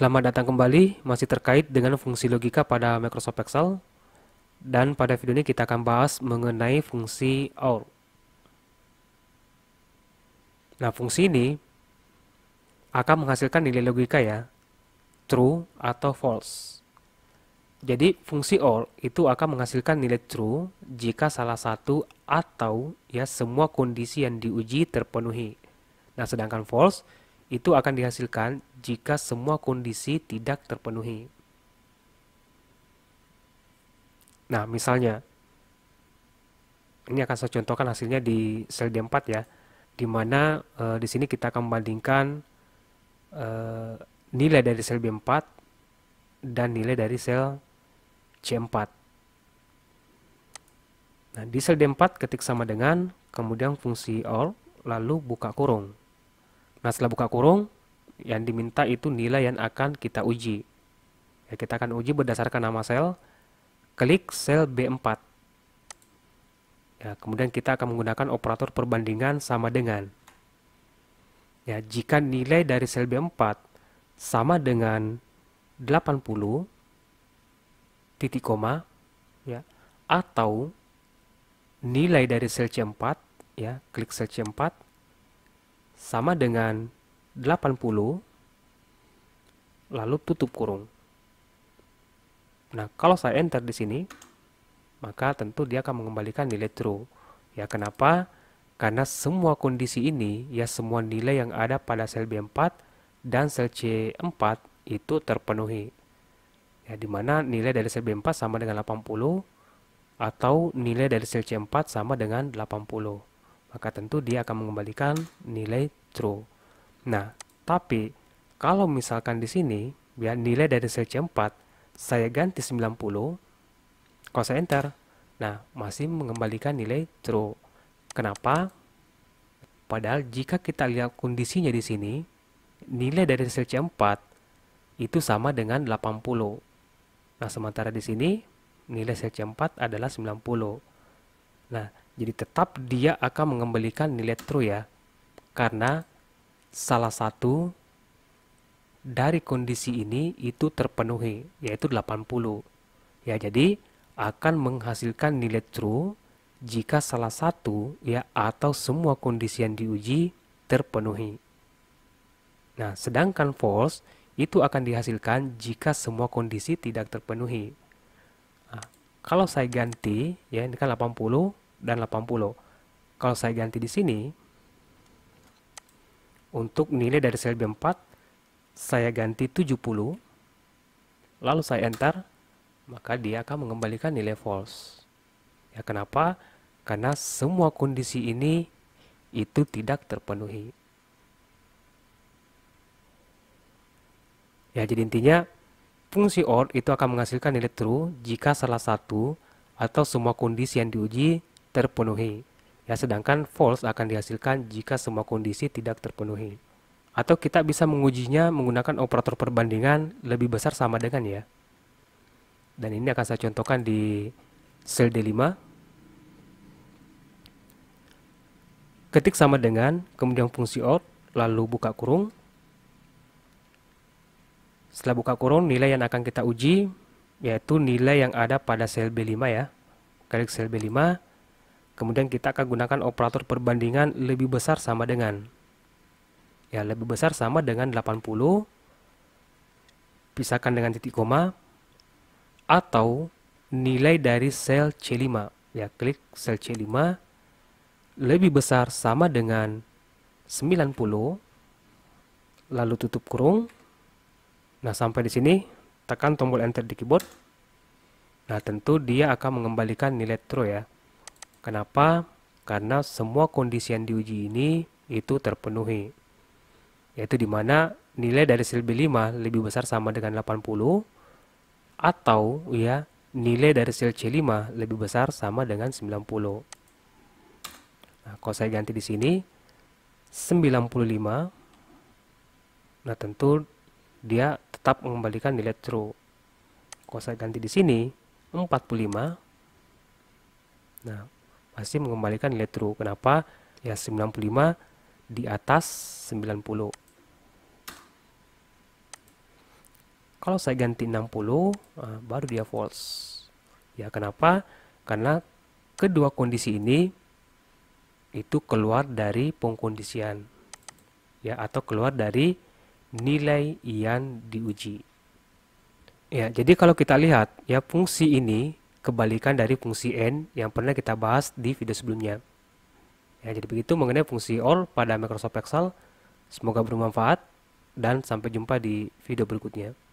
Selamat datang kembali, masih terkait dengan fungsi logika pada Microsoft Excel. Dan pada video ini kita akan bahas mengenai fungsi OR. Nah, fungsi ini akan menghasilkan nilai logika ya, true atau false. Jadi, fungsi OR itu akan menghasilkan nilai true jika salah satu atau ya semua kondisi yang diuji terpenuhi. Nah, sedangkan false itu akan dihasilkan jika semua kondisi tidak terpenuhi. Nah, misalnya, ini akan saya contohkan hasilnya di sel D4 ya, di mana e, di sini kita akan membandingkan e, nilai dari sel B4 dan nilai dari sel C4. Nah, di sel D4 ketik sama dengan, kemudian fungsi all, lalu buka kurung. Nah setelah buka kurung, yang diminta itu nilai yang akan kita uji. Ya, kita akan uji berdasarkan nama sel. Klik sel B4. Ya, kemudian kita akan menggunakan operator perbandingan sama dengan. Ya, jika nilai dari sel B4 sama dengan 80 titik koma ya atau nilai dari sel C4 ya klik sel C4 sama dengan 80 lalu tutup kurung. Nah, kalau saya enter di sini, maka tentu dia akan mengembalikan nilai true. Ya, kenapa? Karena semua kondisi ini, ya semua nilai yang ada pada sel B4 dan sel C4 itu terpenuhi. Ya, di mana nilai dari sel B4 sama dengan 80 atau nilai dari sel C4 sama dengan 80 maka tentu dia akan mengembalikan nilai true. Nah, tapi kalau misalkan di sini ya, nilai dari sel C4 saya ganti 90, kalau saya enter, nah masih mengembalikan nilai true. Kenapa? Padahal jika kita lihat kondisinya di sini, nilai dari sel C4 itu sama dengan 80. Nah, sementara di sini nilai sel C4 adalah 90. Nah, jadi tetap dia akan mengembalikan nilai true ya. Karena salah satu dari kondisi ini itu terpenuhi yaitu 80. Ya, jadi akan menghasilkan nilai true jika salah satu ya atau semua kondisi yang diuji terpenuhi. Nah, sedangkan false itu akan dihasilkan jika semua kondisi tidak terpenuhi. Nah, kalau saya ganti ya ini kan 80 dan 80. Kalau saya ganti di sini, untuk nilai dari sel B4, saya ganti 70, lalu saya enter, maka dia akan mengembalikan nilai false. Ya kenapa? Karena semua kondisi ini itu tidak terpenuhi. Ya, jadi intinya fungsi OR itu akan menghasilkan nilai true jika salah satu atau semua kondisi yang diuji terpenuhi. Ya, sedangkan false akan dihasilkan jika semua kondisi tidak terpenuhi. Atau kita bisa mengujinya menggunakan operator perbandingan lebih besar sama dengan ya. Dan ini akan saya contohkan di sel D5. Ketik sama dengan, kemudian fungsi out, lalu buka kurung. Setelah buka kurung, nilai yang akan kita uji yaitu nilai yang ada pada sel B5 ya. Klik sel B5, kemudian kita akan gunakan operator perbandingan lebih besar sama dengan. Ya, lebih besar sama dengan 80, pisahkan dengan titik koma, atau nilai dari sel C5. Ya, klik sel C5, lebih besar sama dengan 90, lalu tutup kurung. Nah, sampai di sini, tekan tombol enter di keyboard. Nah, tentu dia akan mengembalikan nilai true ya. Kenapa? Karena semua kondisi yang diuji ini itu terpenuhi. Yaitu di mana nilai dari hasil B5 lebih besar sama dengan 80 atau ya nilai dari hasil C5 lebih besar sama dengan 90. Nah, kalau saya ganti di sini 95 Nah, tentu dia tetap mengembalikan nilai true. Kalau saya ganti di sini 45. Nah, masih mengembalikan nilai true. Kenapa? Ya 95 di atas 90. Kalau saya ganti 60, eh, baru dia false. Ya kenapa? Karena kedua kondisi ini itu keluar dari pengkondisian ya atau keluar dari nilai yang diuji. Ya, jadi kalau kita lihat ya fungsi ini kebalikan dari fungsi n yang pernah kita bahas di video sebelumnya. Ya, jadi begitu mengenai fungsi OR pada Microsoft Excel. Semoga bermanfaat dan sampai jumpa di video berikutnya.